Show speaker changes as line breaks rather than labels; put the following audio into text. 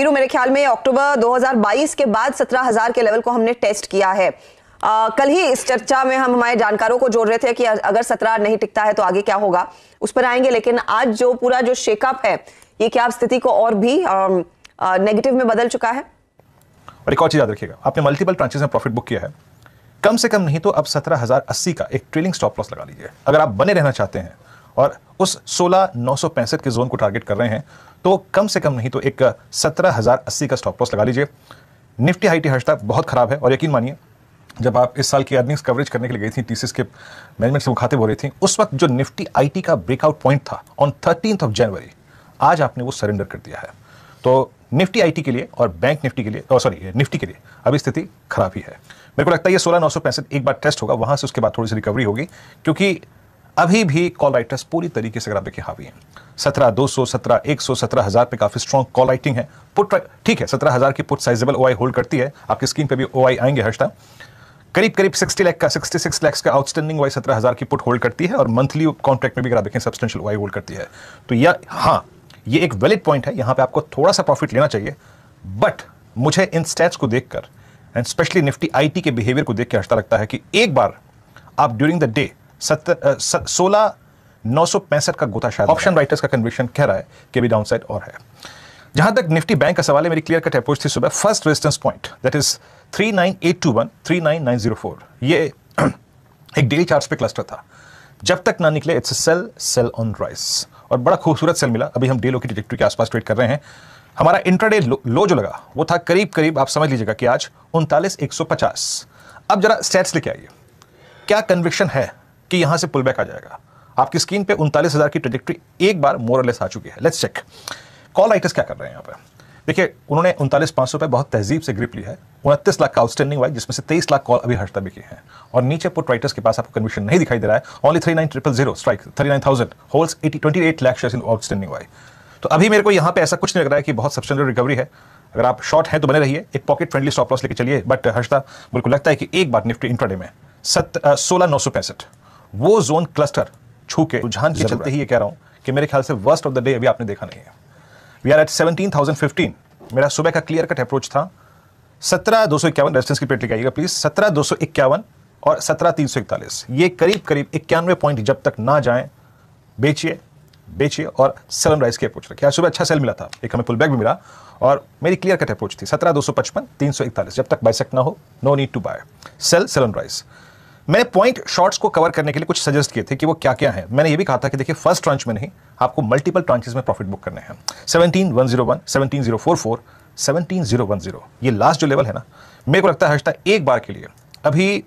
वीरू मेरे ख्याल में अक्टूबर 2022 के बाद 17,000 के लेवल को हमने टेस्ट किया है आ, कल ही इस चर्चा में हम हमारे जानकारों को जोड़ रहे थे कि अगर सत्रह नहीं टिकता है तो आगे क्या होगा उस पर आएंगे लेकिन आज जो पूरा जो शेकअप है ये क्या स्थिति को और भी नेगेटिव में बदल चुका है
और एक और चीज याद रखिएगा आपने मल्टीपल ट्रांचेस में प्रॉफिट बुक किया है कम से कम नहीं तो अब सत्रह हजार अस्सी का एक ट्रेलिंग स्टॉप लॉस लगा लीजिए अगर आप बने रहना चाहते हैं और उस सोलह नौ सौ पैंसठ के जोन को टारगेट कर रहे हैं तो कम से कम नहीं तो एक सत्रह हज़ार अस्सी का स्टॉप लॉस लगा लीजिए निफ्टी हाई टी हर्षता बहुत ख़राब है और यकीन मानिए जब आप इस साल की अर्निंग्स कवरेज करने के लिए गई थी टीसीस के मैनेजमेंट से वो हो रही थी उस वक्त जो निफ्टी आईटी का ब्रेकआउट पॉइंट था ऑन थर्टीन ऑफ जनवरी आज आपने वो सरेंडर कर दिया है तो निफ्टी आईटी के लिए और बैंक निफ्टी के लिए और oh, सॉरी निफ्टी के लिए अभी स्थिति खराब ही है मेरे को लगता है ये सोलह नौ सौ पैंसठ एक बार टेस्ट होगा वहां से उसके बाद थोड़ी सी रिकवरी होगी क्योंकि अभी भी कॉल राइटर्स पूरी तरीके से अगर आप देखिए हावी हैं सत्रह दो सौ सत्रह एक सौ सत्रह हज़ार पे काफ़ी स्ट्रॉन्ग कॉल राइटिंग है पुट ठीक है सत्रह हज़ार की पुट साइजेबल ओ होल्ड करती है आपकी स्क्रीन पे भी ओ आएंगे हर्षता करीब करीब 60 लाख का 66 लाख का आउटस्टैंडिंग वाई सत्रह हज़ार की पुट होल्ड करती है और मंथली कॉन्ट्रैक्ट में भी अगर देखें सब्सटेंशियल वाई होल्ड करती है तो यह हाँ ये एक वैलिड पॉइंट है यहाँ पे आपको थोड़ा सा प्रॉफिट लेना चाहिए बट मुझे इन स्टैट्स को देखकर एंड स्पेशली निफ्टी आईटी के बिहेवियर को देख के हंसता लगता है कि एक बार आप ड्यूरिंग द डे सोलह नौ सौ पैंसठ का गोता शायद ऑप्शन राइटर्स का कन्विक्शन कह रहा है कि भी डाउनसाइड और है जहां तक निफ्टी बैंक का सवाल है मेरी क्लियर कट अप्रोच थी सुबह first resistance point that is three three nine nine nine eight two one zero four ये एक डेली चार्ज पे क्लस्टर था जब तक ना निकले it's sell sell on rise और बड़ा खूबसूरत सेल मिला अभी हम डेलो की डिटेक्टिव के आसपास ट्रेड कर रहे हैं हमारा इंट्राडे लो, लो जो लगा वो था करीब करीब आप समझ लीजिएगा कि आज उनतालीस एक अब जरा स्टैट्स लेके आइए क्या कन्विक्शन है कि यहां से पुल बैक आ जाएगा आपकी स्क्रीन पे उनतालीस हज़ार की ट्रेजेक्ट्री एक बार मोरलेस आ चुकी है लेट्स चेक कॉल आइटर्स क्या कर रहे हैं यहाँ पे देखिए उन्होंने उनतालीस पांच सौ बहुत तहजीब से ग्रिप ली है उनतीस लाख का आउटस्टैंडिंग हुआ जिसमें से तेईस लाख कॉल अभी हटता भी की है और नीचे पुट राइटर्स के पास आपको कन्विशन नहीं दिखाई दे रहा है only three nine triple zero strike thirty nine thousand holds eighty twenty eight lakh share in outstanding वाई तो अभी मेरे को यहाँ पे ऐसा कुछ नहीं लग रहा है कि बहुत सब्सटेंशियल रिकवरी है अगर आप शॉर्ट हैं तो बने रहिए एक पॉकेट फ्रेंडली स्टॉप लॉस लेके चलिए बट हर्षता बिल्कुल लगता है कि एक बार निफ्टी इंट्राडे में सत सोलह नौ सौ पैंसठ वो जोन क्लस्टर छू तो के रुझान के चलते ही ये कह रहा हूँ कि मेरे ख्याल से वर्स्ट ऑफ द डे अभी आपने देखा नहीं है we are at seventeen thousand fifteen मेरा सुबह का क्लियर कट अप्रोच था सत्रह दो सौ इक्यावन रेजिस्टेंस की पेट लेके आइएगा प्लीज सत्रह दो सौ इक्यावन और सत्रह तीन सौ इकतालीस ये करीब करीब इक्यानवे पॉइंट जब तक ना जाए बेचिए बेचिए और सेलन राइज की अप्रोच रखिए आज सुबह अच्छा सेल मिला था एक हमें पुल बैक भी मिला और मेरी क्लियर कट अप्रोच थी सत्रह दो सौ पचपन तीन सौ इकतालीस जब तक बाइसेक्ट ना हो no need to buy sell sell on rise मैंने पॉइंट शॉर्ट्स को कवर करने के लिए कुछ सजेस्ट किए थे कि वो क्या क्या है मैंने ये भी कहा था कि देखिए फर्स्ट ट्रांच में नहीं आपको मल्टीपल ट्रांचेस में प्रॉफिट बुक करने हैं seventeen one zero one seventeen zero four four seventeen zero one zero ये लास्ट जो लेवल है ना मेरे को लगता है हर्षता एक बार के लिए अभी